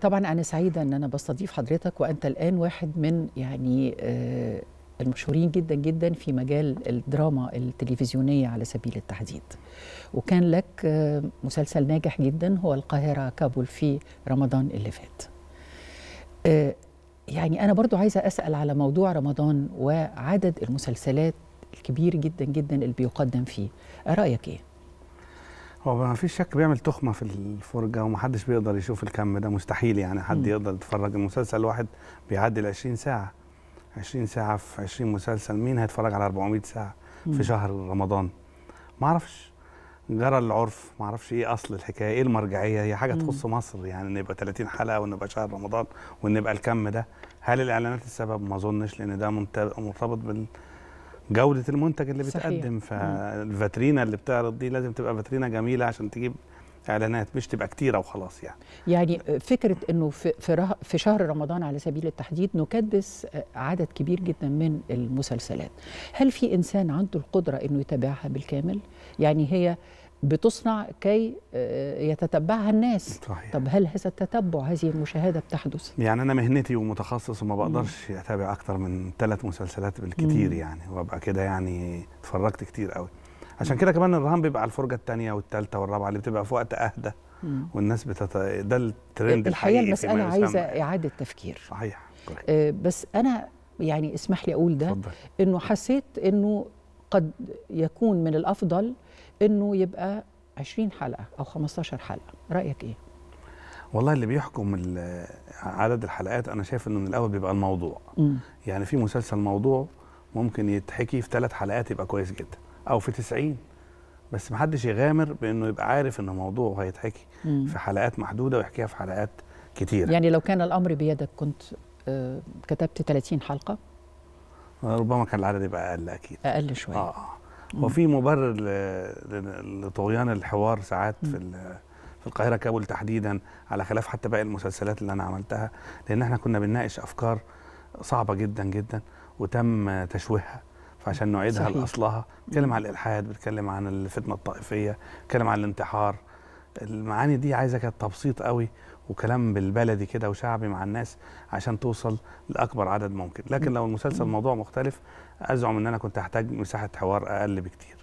طبعا أنا سعيدة أن أنا بستضيف حضرتك وأنت الآن واحد من يعني آه، المشهورين جدا جدا في مجال الدراما التلفزيونية على سبيل التحديد وكان لك آه، مسلسل ناجح جدا هو القاهرة كابول في رمضان اللي فات آه، يعني أنا برضو عايزة أسأل على موضوع رمضان وعدد المسلسلات الكبير جدا جدا اللي بيقدم فيه رأيك إيه؟ هو ما فيش شك بيعمل تخمه في الفرجه ومحدش بيقدر يشوف الكم ده مستحيل يعني حد م. يقدر يتفرج المسلسل الواحد بيعدي ال 20 ساعه 20 ساعه في 20 مسلسل مين هيتفرج على 400 ساعه م. في شهر رمضان ما اعرفش جرى العرف ما اعرفش ايه اصل الحكايه ايه المرجعيه هي حاجه تخص مصر يعني نبقى 30 حلقه ونبقى شهر رمضان ونبقى الكم ده هل الاعلانات السبب ما اظنش لان ده مرتبط بال جوده المنتج اللي صحيح. بتقدم فالفاترينا اللي بتعرض دي لازم تبقى فاترينا جميله عشان تجيب اعلانات مش تبقى كتيره وخلاص يعني يعني فكره انه في في, في شهر رمضان على سبيل التحديد نكدس عدد كبير جدا من المسلسلات هل في انسان عنده القدره انه يتابعها بالكامل يعني هي بتصنع كي آه، يتتبعها الناس صحيح. طب هل هذا التتبع هذه المشاهدة بتحدث؟ يعني أنا مهنتي ومتخصص وما بقدرش أتابع أكتر من ثلاث مسلسلات بالكتير مم. يعني وأبقى كده يعني اتفرجت كتير قوي عشان كده كمان الرهان بيبقى على الفرجة الثانية والثالثة والرابعة اللي بتبقى في وقت أهدى مم. والناس بتت... ده الترند الحقيقة المسألة عايزة إعادة تفكير صحيح آه بس أنا يعني اسمح لي أقول ده فضل. إنه حسيت إنه قد يكون من الافضل انه يبقى 20 حلقه او 15 حلقه رايك ايه والله اللي بيحكم عدد الحلقات انا شايف انه من الاول بيبقى الموضوع م. يعني في مسلسل موضوع ممكن يتحكي في ثلاث حلقات يبقى كويس جدا او في 90 بس ما حدش يغامر بانه يبقى عارف ان موضوع هيتحكي م. في حلقات محدوده ويحكيها في حلقات كتير يعني لو كان الامر بيدك كنت آه، كتبت 30 حلقه ربما كان العدد يبقى اقل اكيد اقل شويه اه هو آه. وفي مبرر لطغيان الحوار ساعات في في القاهره كابول تحديدا على خلاف حتى باقي المسلسلات اللي انا عملتها لان احنا كنا بنناقش افكار صعبه جدا جدا وتم تشويهها فعشان نعيدها لاصلها بنتكلم عن الالحاد بنتكلم عن الفتنه الطائفيه بنتكلم عن الانتحار المعاني دي عايزه كانت تبسيط قوي وكلام بالبلدي كده وشعبي مع الناس عشان توصل لاكبر عدد ممكن لكن لو المسلسل موضوع مختلف ازعم ان انا كنت احتاج مساحه حوار اقل بكتير